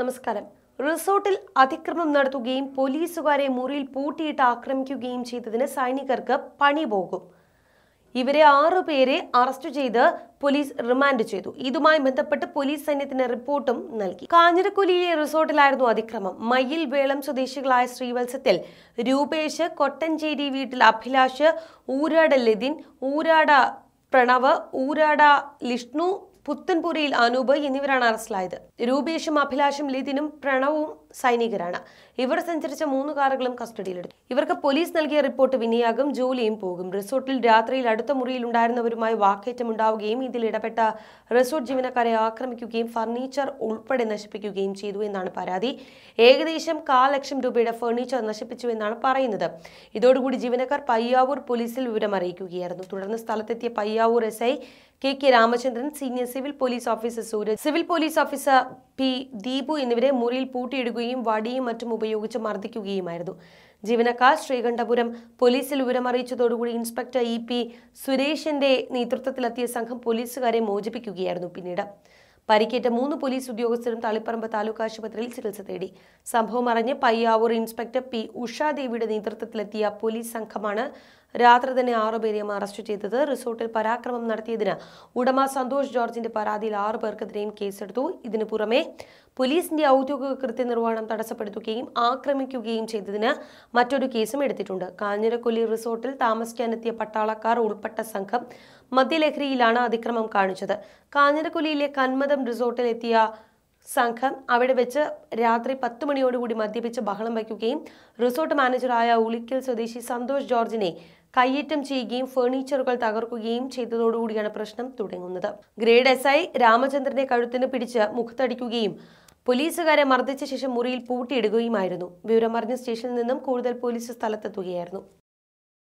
നമസ്കാരം റിസോർട്ടിൽ അതിക്രമം നടത്തുകയും പോലീസുകാരെ മുറിയിൽ പൂട്ടിയിട്ട് ആക്രമിക്കുകയും ചെയ്തതിന് സൈനികർക്ക് പണി പോകും ഇവരെ പേരെ അറസ്റ്റ് ചെയ്ത് പോലീസ് റിമാൻഡ് ചെയ്തു ഇതുമായി ബന്ധപ്പെട്ട് പോലീസ് സൈന്യത്തിന് റിപ്പോർട്ടും നൽകി കാഞ്ഞിരക്കുലിയിലെ റിസോർട്ടിലായിരുന്നു അതിക്രമം മയ്യിൽ വേളം സ്വദേശികളായ ശ്രീവത്സത്തിൽ രൂപേഷ് കൊട്ടഞ്ചേരി വീട്ടിൽ അഭിലാഷ് ഊരാട ലതിൻ ഊരാട പ്രണവ് ഊരാട ലിഷ്ണു പുത്തൻപുരിയിൽ അനൂപ് എന്നിവരാണ് അറസ്റ്റിലായത് രൂപേഷും അഭിലാഷും ലിതിനും പ്രണവും സൈനികരാണ് ഇവർ സഞ്ചരിച്ച മൂന്ന് കാറുകളും കസ്റ്റഡിയിലെടുത്തു ഇവർക്ക് പോലീസ് നൽകിയ റിപ്പോർട്ട് വിനിയാകും ജോലിയും പോകും റിസോർട്ടിൽ രാത്രിയിൽ അടുത്ത മുറിയിൽ ഉണ്ടായിരുന്നവരുമായി ഉണ്ടാവുകയും ഇതിൽ ഇടപെട്ട റിസോർട്ട് ജീവനക്കാരെ ആക്രമിക്കുകയും ഫർണിച്ചർ ഉൾപ്പെടെ നശിപ്പിക്കുകയും ചെയ്തു എന്നാണ് പരാതി ഏകദേശം കാൽ ലക്ഷം രൂപയുടെ ഫർണിച്ചർ നശിപ്പിച്ചു എന്നാണ് പറയുന്നത് ഇതോടുകൂടി ജീവനക്കാർ പയ്യാവൂർ പോലീസിൽ വിവരം അറിയിക്കുകയായിരുന്നു തുടർന്ന് സ്ഥലത്തെത്തിയ Payyavur S I K K Ramachandran senior civil police officer Sooraj civil police officer P Deepu എന്നിവരെ മുറിയിൽ പൂട്ടിയിടുകയും വടിയും മറ്റും ഉപയോഗിച്ച് മർദ്ദിക്കുകയുമായിരുന്നു ജീവനക്കാർ ശ്രീകണ്ഠപുരം പോലീസിൽ വിവരമറിയിച്ചതോടുകൂടി ഇൻസ്പെക്ടർ ഇ പി സുരേഷിന്റെ നേതൃത്വത്തിലെത്തിയ സംഘം പോലീസുകാരെ മോചിപ്പിക്കുകയായിരുന്നു പിന്നീട് പരിക്കേറ്റ മൂന്ന് പോലീസ് ഉദ്യോഗസ്ഥരും തളിപ്പറമ്പ് താലൂക്ക് ആശുപത്രിയിൽ ചികിത്സ തേടി സംഭവം അറിഞ്ഞ് പയ്യാവൂർ ഇൻസ്പെക്ടർ പി ഉഷാദേവിയുടെ നേതൃത്വത്തിലെത്തിയ പോലീസ് സംഘമാണ് രാത്രി തന്നെ ആറുപേരെയും അറസ്റ്റ് ചെയ്തത് റിസോർട്ടിൽ പരാക്രമം നടത്തിയതിന് ഉടമ സന്തോഷ് ജോർജിന്റെ പരാതിയിൽ ആറു പേർക്കെതിരെയും കേസെടുത്തു ഇതിനു പുറമെ പോലീസിന്റെ ഔദ്യോഗിക കൃത്യനിർവഹണം തടസ്സപ്പെടുത്തുകയും ആക്രമിക്കുകയും ചെയ്തതിന് മറ്റൊരു കേസും എടുത്തിട്ടുണ്ട് കാഞ്ഞിരക്കൊല്ലി റിസോർട്ടിൽ താമസിക്കാനെത്തിയ പട്ടാളക്കാർ ഉൾപ്പെട്ട സംഘം മദ്യലഹരിയിലാണ് അതിക്രമം കാണിച്ചത് കാഞ്ഞിരക്കൊല്ലിയിലെ കന്മദം റിസോർട്ടിൽ എത്തിയ സംഘം അവിടെ വെച്ച് രാത്രി പത്ത് മണിയോടുകൂടി മദ്യപിച്ച് ബഹളം വയ്ക്കുകയും റിസോർട്ട് മാനേജറായ ഉളിക്കൽ സ്വദേശി സന്തോഷ് ജോർജിനെ കയ്യേറ്റം ചെയ്യുകയും ഫേർണിച്ചറുകൾ തകർക്കുകയും ചെയ്തതോടുകൂടിയാണ് പ്രശ്നം തുടങ്ങുന്നത് ഗ്രേഡ് എസ് ഐ രാമചന്ദ്രനെ കഴുത്തിന് പിടിച്ച് മുഖത്തടിക്കുകയും പോലീസുകാരെ മർദ്ദിച്ച ശേഷം മുറിയിൽ പൂട്ടിയിടുകയുമായിരുന്നു വിവരമറിഞ്ഞ സ്റ്റേഷനിൽ നിന്നും കൂടുതൽ പോലീസ് സ്ഥലത്തെത്തുകയായിരുന്നു